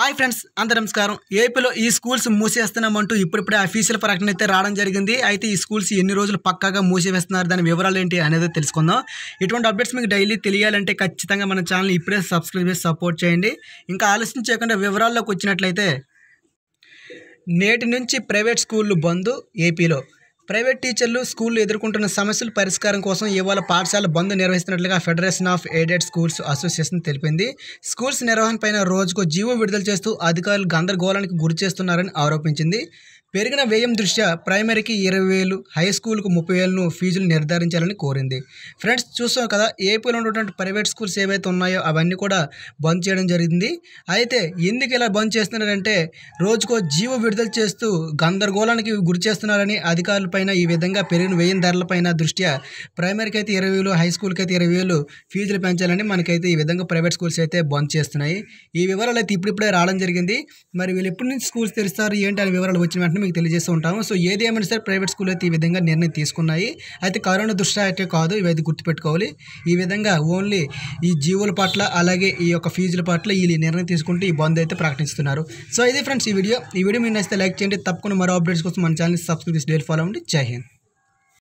hi friends అందరు నమస్కారం ఏపీలో ఈ స్కూల్స్ మూసేస్తున్నామంటూ ఇప్పుడిప్పుడే అఫీషియల్ ప్రకటన అయితే రావడం జరిగింది అయితే ఈ స్కూల్స్ ఎన్ని రోజులు పక్కాగా మూసివేస్తున్నారు దాని వివరాలు ఏంటి అనేది తెలుసుకుందాం ఇటువంటి అప్డేట్స్ మీకు డైలీ తెలియాలంటే ఖచ్చితంగా మన ఛానల్ ఇప్పుడే సబ్స్క్రైబ్ చేసి సపోర్ట్ చేయండి ఇంకా ఆలోచన చేయకుండా వివరాల్లోకి వచ్చినట్లయితే నేటి నుంచి ప్రైవేట్ స్కూళ్ళు బంద్ ఏపీలో ప్రైవేట్ టీచర్లు స్కూళ్ళు ఎదుర్కొంటున్న సమస్యల పరిష్కారం కోసం ఇవాళ పాఠశాల బంద్ నిర్వహిస్తున్నట్లుగా federation of aided schools association తెలిపింది స్కూల్స్ నిర్వహణపైన రోజుకు జీవో విడుదల చేస్తూ అధికారులు గందరగోళానికి గురి చేస్తున్నారని ఆరోపించింది పెరిగిన వ్యయం దృష్ట్యా ప్రైమరీకి ఇరవై వేలు హై స్కూల్కు ముప్పై వేలను ఫీజులు నిర్ధారించాలని కోరింది ఫ్రెండ్స్ చూస్తాం కదా ఏపీలో ఉన్నటువంటి ప్రైవేట్ స్కూల్స్ ఏవైతే ఉన్నాయో అవన్నీ కూడా బంద్ చేయడం జరిగింది అయితే ఎందుకు ఇలా బంద్ చేస్తున్నారంటే రోజుకో జీవో విడుదల చేస్తూ గందరగోళానికి గురి చేస్తున్నారని అధికారులపై పైన ఈ విధంగా పెరిగిన వ్యయం ధరలపైన దృష్ట్యా ప్రైమరీకి అయితే ఇరవై వేలు హై స్కూల్కి అయితే ఇరవై వేలు ఫీజులు పెంచాలని మనకైతే ఈ విధంగా ప్రైవేట్ స్కూల్స్ అయితే బంద్ చేస్తున్నాయి ఈ వివరాలు అయితే ఇప్పుడిప్పుడే రావడం జరిగింది మరి వీళ్ళు ఎప్పటి నుంచి స్కూల్స్ తెరుస్తారు ఏంటి అనే వివరాలు వచ్చిన వెంటనే మీకు తెలియజేస్తూ ఉంటాము సో ఏది ఏమైనా సరే ప్రైవేట్ స్కూల్ అయితే ఈ విధంగా నిర్ణయం తీసుకున్నాయి అయితే కరోనా దృష్ట్యా అయితే కాదు ఇవైతే గుర్తుపెట్టుకోవాలి ఈ విధంగా ఓన్లీ ఈ జీవుల పట్ల అలాగే ఈ యొక్క ఫీజుల పట్ల వీళ్ళు నిర్ణయం తీసుకుంటూ ఈ బంద్ అయితే ప్రకటిస్తున్నారు సో ఇది ఫ్రెండ్స్ ఈ వీడియో ఈ వీడియో మీరు నచ్చితే లైక్ చేయండి తప్పకుండా మరో అప్డేట్స్ కోసం మన ఛానల్ సబ్స్క్రైబ్ చేసి డైలీ ఫాలో అవ్వండి जय हिंद